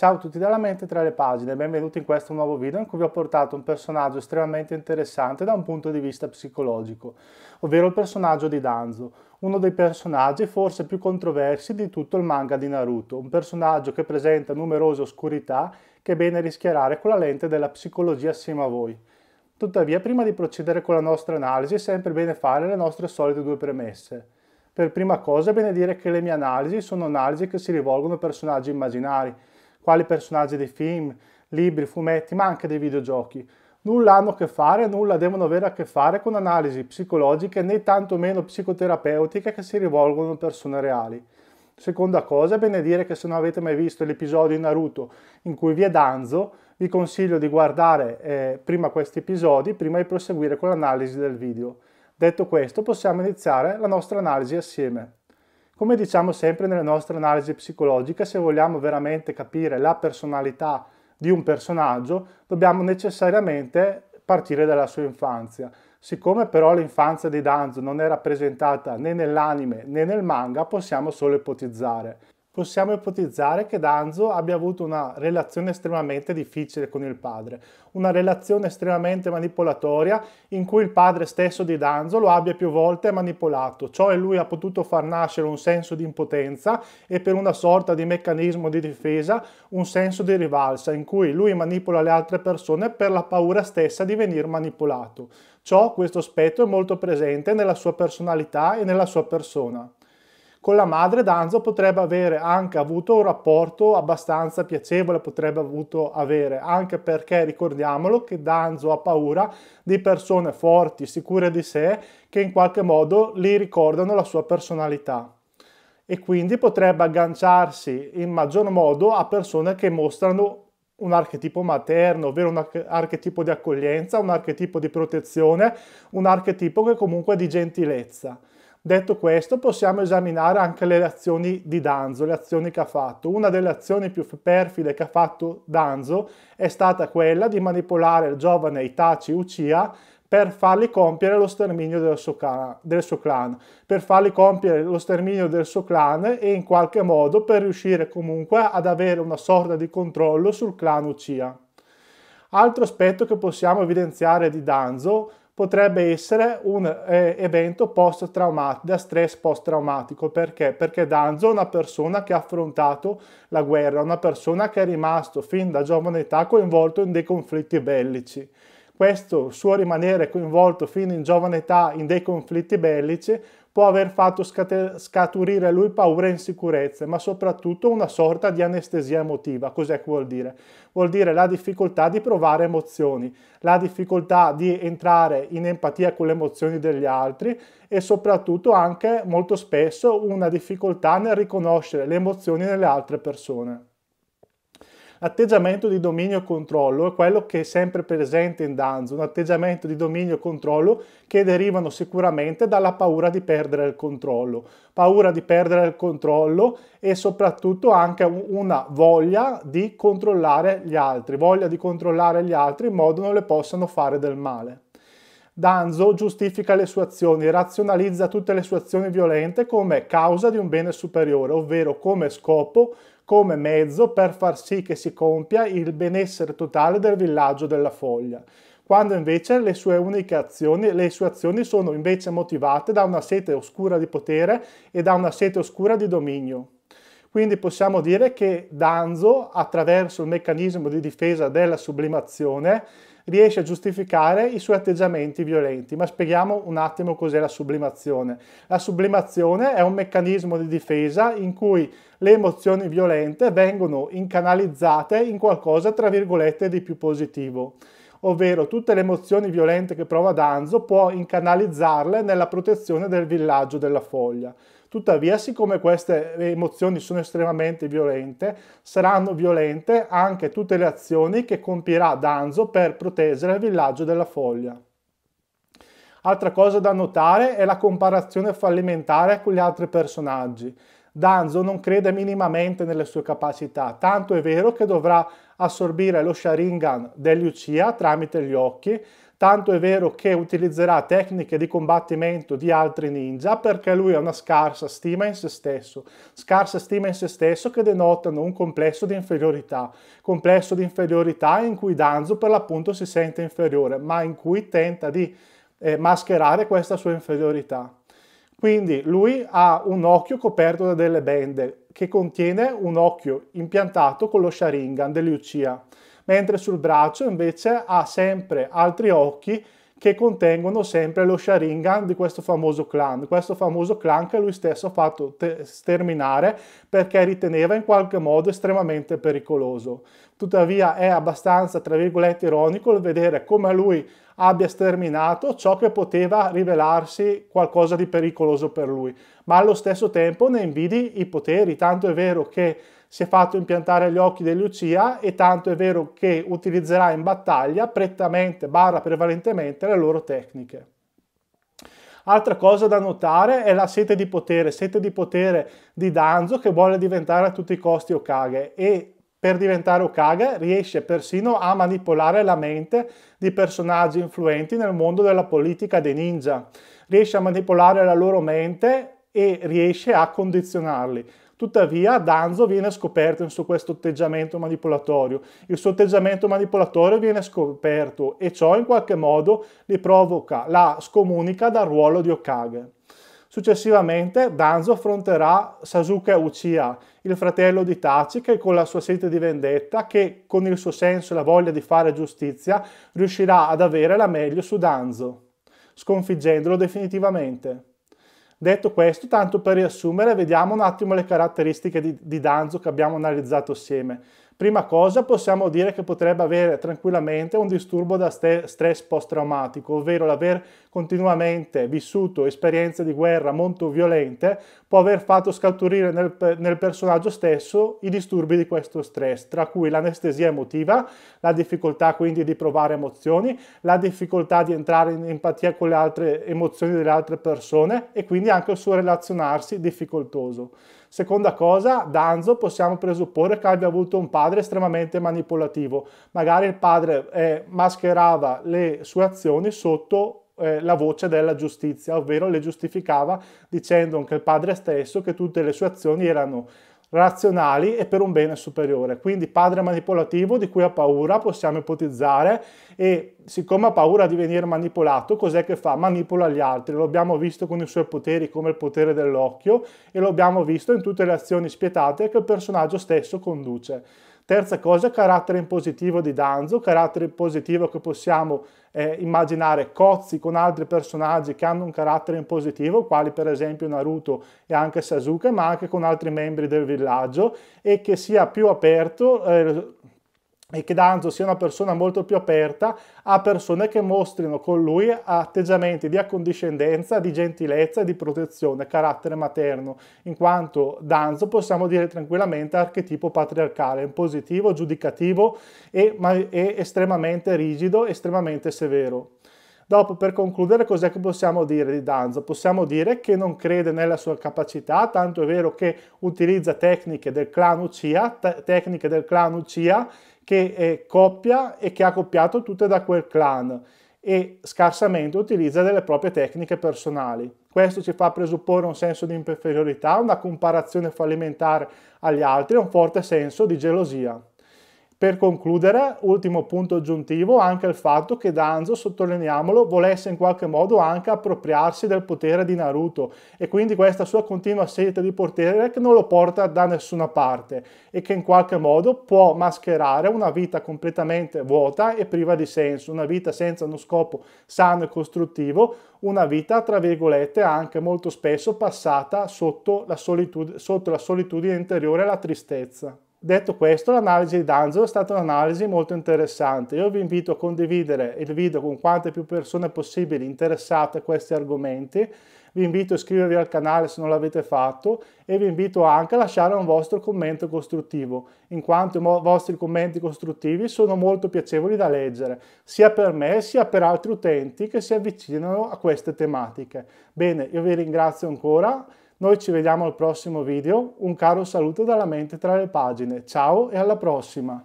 Ciao a tutti dalla mente tra le pagine, benvenuti in questo nuovo video in cui vi ho portato un personaggio estremamente interessante da un punto di vista psicologico, ovvero il personaggio di Danzo, uno dei personaggi forse più controversi di tutto il manga di Naruto, un personaggio che presenta numerose oscurità che è bene rischiarare con la lente della psicologia assieme a voi. Tuttavia, prima di procedere con la nostra analisi è sempre bene fare le nostre solite due premesse. Per prima cosa è bene dire che le mie analisi sono analisi che si rivolgono a personaggi immaginari, quali personaggi dei film, libri, fumetti, ma anche dei videogiochi. Nulla hanno a che fare, nulla devono avere a che fare con analisi psicologiche né tantomeno psicoterapeutiche che si rivolgono a persone reali. Seconda cosa è bene dire che se non avete mai visto l'episodio di Naruto in cui vi è Danzo, vi consiglio di guardare eh, prima questi episodi, prima di proseguire con l'analisi del video. Detto questo, possiamo iniziare la nostra analisi assieme. Come diciamo sempre nelle nostre analisi psicologiche, se vogliamo veramente capire la personalità di un personaggio, dobbiamo necessariamente partire dalla sua infanzia. Siccome però l'infanzia di Danzo non è rappresentata né nell'anime né nel manga, possiamo solo ipotizzare possiamo ipotizzare che Danzo abbia avuto una relazione estremamente difficile con il padre, una relazione estremamente manipolatoria in cui il padre stesso di Danzo lo abbia più volte manipolato, ciò in lui ha potuto far nascere un senso di impotenza e per una sorta di meccanismo di difesa un senso di rivalsa in cui lui manipola le altre persone per la paura stessa di venire manipolato. Ciò, questo aspetto è molto presente nella sua personalità e nella sua persona con la madre Danzo potrebbe avere anche avuto un rapporto abbastanza piacevole, potrebbe avuto avere, anche perché ricordiamolo che Danzo ha paura di persone forti, sicure di sé, che in qualche modo li ricordano la sua personalità e quindi potrebbe agganciarsi in maggior modo a persone che mostrano un archetipo materno, ovvero un archetipo di accoglienza, un archetipo di protezione, un archetipo che comunque è di gentilezza. Detto questo, possiamo esaminare anche le azioni di Danzo, le azioni che ha fatto. Una delle azioni più perfide che ha fatto Danzo è stata quella di manipolare il giovane Itachi Uchiha per fargli compiere lo sterminio del suo, clan, del suo, clan, per fargli compiere lo sterminio del suo clan e in qualche modo per riuscire comunque ad avere una sorta di controllo sul clan Uchiha. Altro aspetto che possiamo evidenziare di Danzo potrebbe essere un eh, evento post-traumatico, da stress post-traumatico. Perché? Perché Danzo è una persona che ha affrontato la guerra, una persona che è rimasto fin da giovane età coinvolto in dei conflitti bellici. Questo suo rimanere coinvolto fin in giovane età in dei conflitti bellici può aver fatto scaturire lui paure e insicurezze, ma soprattutto una sorta di anestesia emotiva. Cos'è che vuol dire? Vuol dire la difficoltà di provare emozioni, la difficoltà di entrare in empatia con le emozioni degli altri e soprattutto anche molto spesso una difficoltà nel riconoscere le emozioni nelle altre persone. Atteggiamento di dominio e controllo è quello che è sempre presente in Danzo, un atteggiamento di dominio e controllo che derivano sicuramente dalla paura di perdere il controllo, paura di perdere il controllo e soprattutto anche una voglia di controllare gli altri, voglia di controllare gli altri in modo non le possano fare del male. Danzo giustifica le sue azioni, razionalizza tutte le sue azioni violente come causa di un bene superiore, ovvero come scopo come mezzo per far sì che si compia il benessere totale del villaggio della foglia, quando invece le sue uniche azioni, le sue azioni sono invece motivate da una sete oscura di potere e da una sete oscura di dominio. Quindi possiamo dire che Danzo, attraverso il meccanismo di difesa della sublimazione, riesce a giustificare i suoi atteggiamenti violenti. Ma spieghiamo un attimo cos'è la sublimazione. La sublimazione è un meccanismo di difesa in cui le emozioni violente vengono incanalizzate in qualcosa, tra virgolette, di più positivo ovvero tutte le emozioni violente che prova Danzo può incanalizzarle nella protezione del villaggio della foglia. Tuttavia, siccome queste emozioni sono estremamente violente, saranno violente anche tutte le azioni che compirà Danzo per proteggere il villaggio della foglia. Altra cosa da notare è la comparazione fallimentare con gli altri personaggi. Danzo non crede minimamente nelle sue capacità, tanto è vero che dovrà assorbire lo Sharingan dell'Ucia tramite gli occhi, tanto è vero che utilizzerà tecniche di combattimento di altri ninja perché lui ha una scarsa stima in se stesso, scarsa stima in se stesso che denotano un complesso di inferiorità, complesso di inferiorità in cui Danzo per l'appunto si sente inferiore, ma in cui tenta di eh, mascherare questa sua inferiorità. Quindi lui ha un occhio coperto da delle bende che contiene un occhio impiantato con lo Sharingan dell'Uchiha mentre sul braccio invece ha sempre altri occhi che contengono sempre lo Sharingan di questo famoso clan, questo famoso clan che lui stesso ha fatto sterminare perché riteneva in qualche modo estremamente pericoloso. Tuttavia è abbastanza, tra virgolette, ironico il vedere come lui abbia sterminato ciò che poteva rivelarsi qualcosa di pericoloso per lui, ma allo stesso tempo ne invidi i poteri, tanto è vero che si è fatto impiantare gli occhi di Lucia e tanto è vero che utilizzerà in battaglia prettamente, barra prevalentemente, le loro tecniche. Altra cosa da notare è la sete di potere, sete di potere di Danzo che vuole diventare a tutti i costi Okage e per diventare Okage riesce persino a manipolare la mente di personaggi influenti nel mondo della politica dei ninja. Riesce a manipolare la loro mente e riesce a condizionarli. Tuttavia Danzo viene scoperto su questo atteggiamento manipolatorio. Il suo atteggiamento manipolatorio viene scoperto e ciò in qualche modo li provoca la scomunica dal ruolo di Okage. Successivamente Danzo affronterà Sasuke Uchiha, il fratello di Tachi che con la sua sete di vendetta, che con il suo senso e la voglia di fare giustizia, riuscirà ad avere la meglio su Danzo, sconfiggendolo definitivamente. Detto questo, tanto per riassumere, vediamo un attimo le caratteristiche di, di Danzo che abbiamo analizzato assieme. Prima cosa possiamo dire che potrebbe avere tranquillamente un disturbo da stress post-traumatico, ovvero l'aver continuamente vissuto esperienze di guerra molto violente può aver fatto scaturire nel, nel personaggio stesso i disturbi di questo stress, tra cui l'anestesia emotiva, la difficoltà quindi di provare emozioni, la difficoltà di entrare in empatia con le altre emozioni delle altre persone e quindi anche il suo relazionarsi difficoltoso. Seconda cosa, Danzo possiamo presupporre che abbia avuto un padre estremamente manipolativo. Magari il padre eh, mascherava le sue azioni sotto eh, la voce della giustizia, ovvero le giustificava dicendo anche il padre stesso che tutte le sue azioni erano razionali e per un bene superiore. Quindi padre manipolativo di cui ha paura possiamo ipotizzare e siccome ha paura di venire manipolato, cos'è che fa? Manipola gli altri. Lo abbiamo visto con i suoi poteri come il potere dell'occhio e lo abbiamo visto in tutte le azioni spietate che il personaggio stesso conduce. Terza cosa, carattere in positivo di Danzo, carattere in positivo che possiamo eh, immaginare cozzi con altri personaggi che hanno un carattere in positivo, quali per esempio Naruto e anche Sasuke, ma anche con altri membri del villaggio, e che sia più aperto... Eh, e che Danzo sia una persona molto più aperta a persone che mostrino con lui atteggiamenti di accondiscendenza, di gentilezza e di protezione, carattere materno, in quanto Danzo possiamo dire tranquillamente archetipo patriarcale, impositivo, giudicativo e, ma, e estremamente rigido, estremamente severo. Dopo, per concludere, cos'è che possiamo dire di Danzo? Possiamo dire che non crede nella sua capacità, tanto è vero che utilizza tecniche del clan Ucia, tecniche del clan Ucia che è coppia e che ha copiato tutte da quel clan e scarsamente utilizza delle proprie tecniche personali. Questo ci fa presupporre un senso di inferiorità, una comparazione fallimentare agli altri e un forte senso di gelosia. Per concludere, ultimo punto aggiuntivo, anche il fatto che Danzo, sottolineiamolo, volesse in qualche modo anche appropriarsi del potere di Naruto e quindi questa sua continua sete di potere che non lo porta da nessuna parte e che in qualche modo può mascherare una vita completamente vuota e priva di senso, una vita senza uno scopo sano e costruttivo, una vita tra virgolette anche molto spesso passata sotto la, sotto la solitudine interiore e la tristezza. Detto questo, l'analisi di Danzo è stata un'analisi molto interessante. Io vi invito a condividere il video con quante più persone possibili interessate a questi argomenti. Vi invito a iscrivervi al canale se non l'avete fatto e vi invito anche a lasciare un vostro commento costruttivo, in quanto i vostri commenti costruttivi sono molto piacevoli da leggere, sia per me sia per altri utenti che si avvicinano a queste tematiche. Bene, io vi ringrazio ancora noi ci vediamo al prossimo video, un caro saluto dalla mente tra le pagine, ciao e alla prossima!